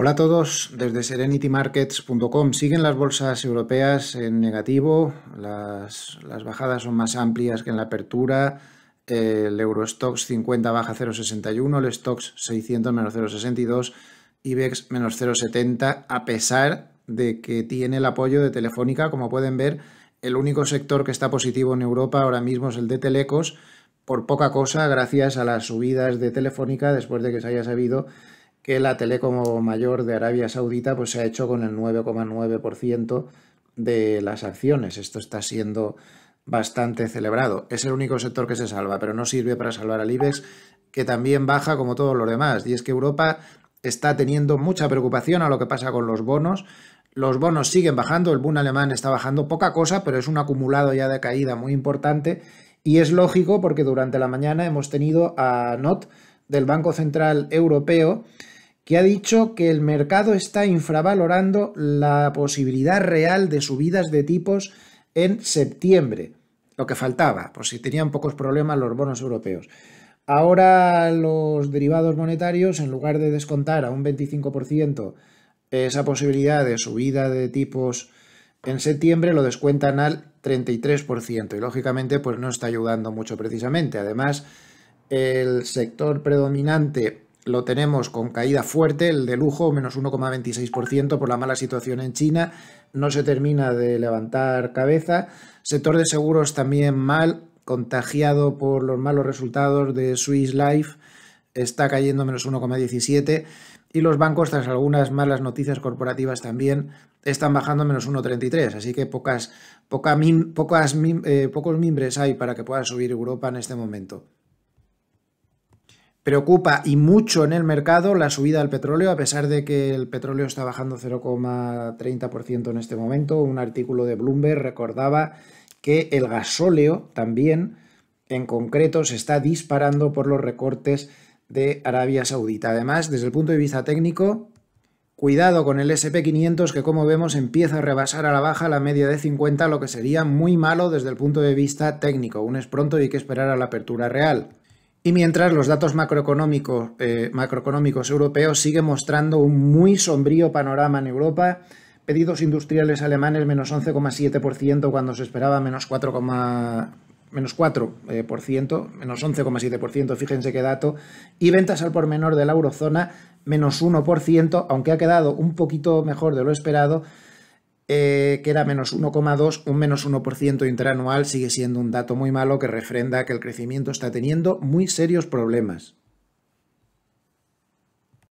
Hola a todos, desde serenitymarkets.com. Siguen las bolsas europeas en negativo, las, bajadas son más amplias que en la apertura. El Eurostox 50 baja 0,61, el Stox 600 menos 0,62, IBEX menos 0,70, a pesar de que tiene el apoyo de Telefónica. Como pueden ver, el único sector que está positivo en Europa ahora mismo es el de Telecos, por poca cosa, gracias a las subidas de Telefónica después de que se haya sabido que la Telecom Mayor de Arabia Saudita pues, se ha hecho con el 9,9% de las acciones. Esto está siendo bastante celebrado. Es el único sector que se salva, pero no sirve para salvar al IBEX, que también baja como todos los demás. Y es que Europa está teniendo mucha preocupación a lo que pasa con los bonos. Los bonos siguen bajando, el boom alemán está bajando poca cosa, pero es un acumulado ya de caída muy importante. Y es lógico porque durante la mañana hemos tenido a NOT del Banco Central Europeo que ha dicho que el mercado está infravalorando la posibilidad real de subidas de tipos en septiembre, lo que faltaba, por si tenían pocos problemas los bonos europeos. Ahora los derivados monetarios, en lugar de descontar a un 25% esa posibilidad de subida de tipos en septiembre, lo descuentan al 33% y lógicamente pues no está ayudando mucho precisamente. Además, el sector predominante lo tenemos con caída fuerte, el de lujo menos 1,26% por la mala situación en China, no se termina de levantar cabeza, sector de seguros también mal, contagiado por los malos resultados de Swiss Life, está cayendo menos 1,17% y los bancos, tras algunas malas noticias corporativas también, están bajando menos 1,33. Así que pocas, eh, pocos mimbres hay para que pueda subir Europa en este momento. Preocupa y mucho en el mercado la subida del petróleo, a pesar de que el petróleo está bajando 0,30% en este momento. Un artículo de Bloomberg recordaba que el gasóleo también, en concreto, se está disparando por los recortes de Arabia Saudita. Además, desde el punto de vista técnico, cuidado con el SP500 que como vemos empieza a rebasar a la baja la media de 50, lo que sería muy malo desde el punto de vista técnico. Un es pronto y hay que esperar a la apertura real. Y mientras los datos macroeconómicos, eh, macroeconómicos europeos siguen mostrando un muy sombrío panorama en Europa, pedidos industriales alemanes menos 11,7% cuando se esperaba menos 4, menos 4%, eh, menos 11,7%, fíjense qué dato, y ventas al por menor de la eurozona menos 1%, aunque ha quedado un poquito mejor de lo esperado, eh, que era menos 1,2, un menos 1% interanual sigue siendo un dato muy malo que refrenda que el crecimiento está teniendo muy serios problemas.